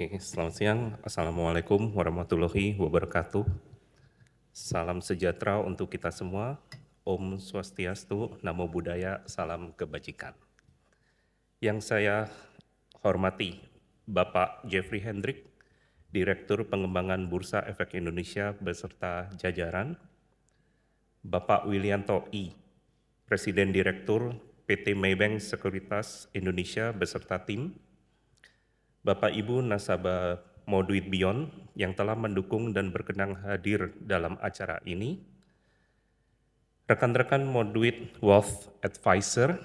Oke, selamat siang. Assalamualaikum warahmatullahi wabarakatuh. Salam sejahtera untuk kita semua. Om Swastiastu, Namo Buddhaya, Salam Kebajikan. Yang saya hormati, Bapak Jeffrey Hendrik, Direktur Pengembangan Bursa Efek Indonesia beserta jajaran, Bapak Wilianto I, Presiden Direktur PT Maybank Sekuritas Indonesia beserta tim, Bapak Ibu nasabah Moduit Beyond yang telah mendukung dan berkenan hadir dalam acara ini, rekan-rekan Moduit Wealth Advisor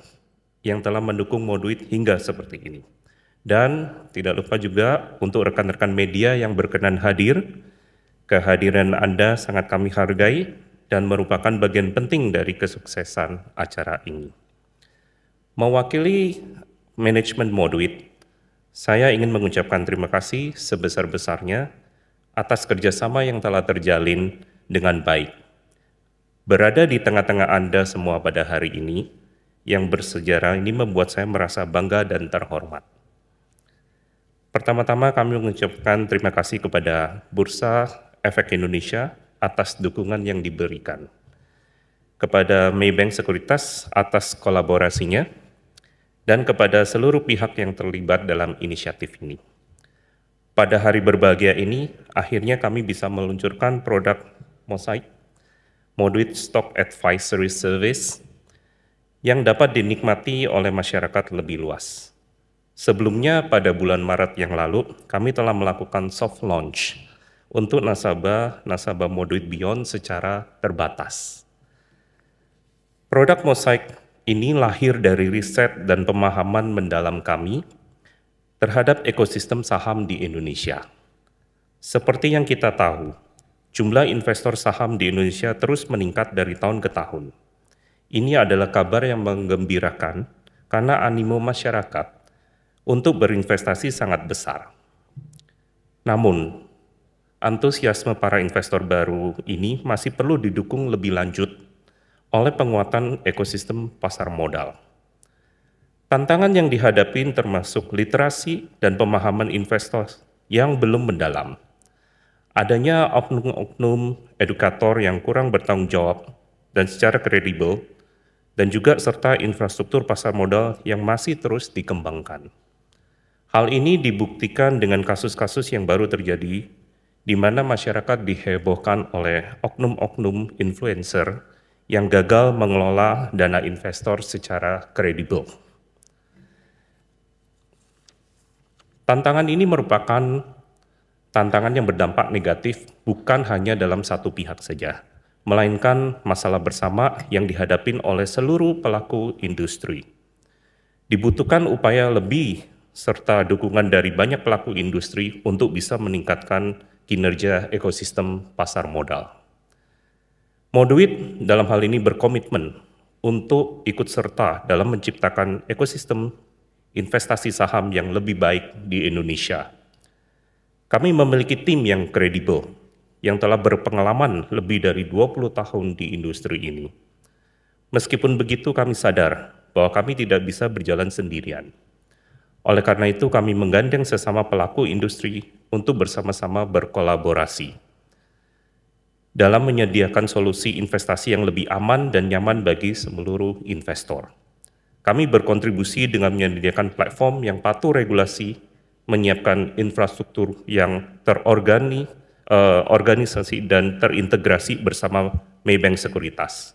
yang telah mendukung Moduit hingga seperti ini. Dan tidak lupa juga untuk rekan-rekan media yang berkenan hadir, kehadiran Anda sangat kami hargai dan merupakan bagian penting dari kesuksesan acara ini. Mewakili manajemen Moduit, saya ingin mengucapkan terima kasih sebesar-besarnya atas kerjasama yang telah terjalin dengan baik. Berada di tengah-tengah Anda semua pada hari ini, yang bersejarah ini membuat saya merasa bangga dan terhormat. Pertama-tama kami mengucapkan terima kasih kepada Bursa Efek Indonesia atas dukungan yang diberikan. Kepada Maybank Sekuritas atas kolaborasinya, dan kepada seluruh pihak yang terlibat dalam inisiatif ini. Pada hari berbahagia ini, akhirnya kami bisa meluncurkan produk Mosaic Moduit Stock Advisory Service yang dapat dinikmati oleh masyarakat lebih luas. Sebelumnya pada bulan Maret yang lalu, kami telah melakukan soft launch untuk nasabah-nasabah Moduit Beyond secara terbatas. Produk Mosaic ini lahir dari riset dan pemahaman mendalam kami terhadap ekosistem saham di Indonesia. Seperti yang kita tahu, jumlah investor saham di Indonesia terus meningkat dari tahun ke tahun. Ini adalah kabar yang menggembirakan karena animo masyarakat untuk berinvestasi sangat besar. Namun, antusiasme para investor baru ini masih perlu didukung lebih lanjut oleh penguatan ekosistem pasar modal. Tantangan yang dihadapi termasuk literasi dan pemahaman investor yang belum mendalam. Adanya oknum-oknum edukator yang kurang bertanggung jawab dan secara kredibel, dan juga serta infrastruktur pasar modal yang masih terus dikembangkan. Hal ini dibuktikan dengan kasus-kasus yang baru terjadi, di mana masyarakat dihebohkan oleh oknum-oknum influencer yang gagal mengelola dana investor secara kredibel. Tantangan ini merupakan tantangan yang berdampak negatif bukan hanya dalam satu pihak saja, melainkan masalah bersama yang dihadapin oleh seluruh pelaku industri. Dibutuhkan upaya lebih serta dukungan dari banyak pelaku industri untuk bisa meningkatkan kinerja ekosistem pasar modal. Moduit dalam hal ini berkomitmen untuk ikut serta dalam menciptakan ekosistem investasi saham yang lebih baik di Indonesia. Kami memiliki tim yang kredibel, yang telah berpengalaman lebih dari 20 tahun di industri ini. Meskipun begitu kami sadar bahwa kami tidak bisa berjalan sendirian. Oleh karena itu kami menggandeng sesama pelaku industri untuk bersama-sama berkolaborasi dalam menyediakan solusi investasi yang lebih aman dan nyaman bagi seluruh investor. Kami berkontribusi dengan menyediakan platform yang patuh regulasi, menyiapkan infrastruktur yang terorgani, eh, dan terintegrasi bersama Maybank Sekuritas,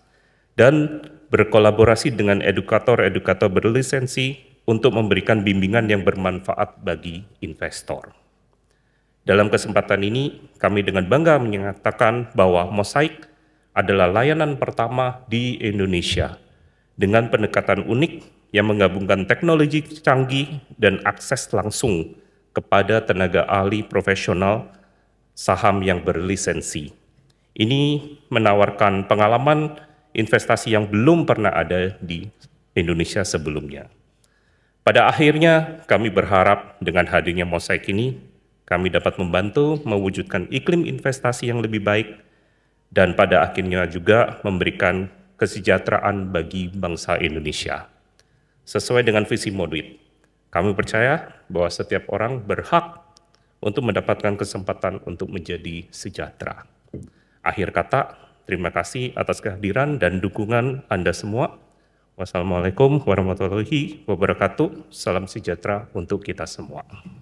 dan berkolaborasi dengan edukator-edukator berlisensi untuk memberikan bimbingan yang bermanfaat bagi investor. Dalam kesempatan ini, kami dengan bangga menyatakan bahwa Mosaik adalah layanan pertama di Indonesia dengan pendekatan unik yang menggabungkan teknologi canggih dan akses langsung kepada tenaga ahli profesional saham yang berlisensi. Ini menawarkan pengalaman investasi yang belum pernah ada di Indonesia sebelumnya. Pada akhirnya, kami berharap dengan hadirnya mosaik ini kami dapat membantu mewujudkan iklim investasi yang lebih baik dan pada akhirnya juga memberikan kesejahteraan bagi bangsa Indonesia. Sesuai dengan visi Moduit, kami percaya bahwa setiap orang berhak untuk mendapatkan kesempatan untuk menjadi sejahtera. Akhir kata, terima kasih atas kehadiran dan dukungan Anda semua. Wassalamualaikum warahmatullahi wabarakatuh. Salam sejahtera untuk kita semua.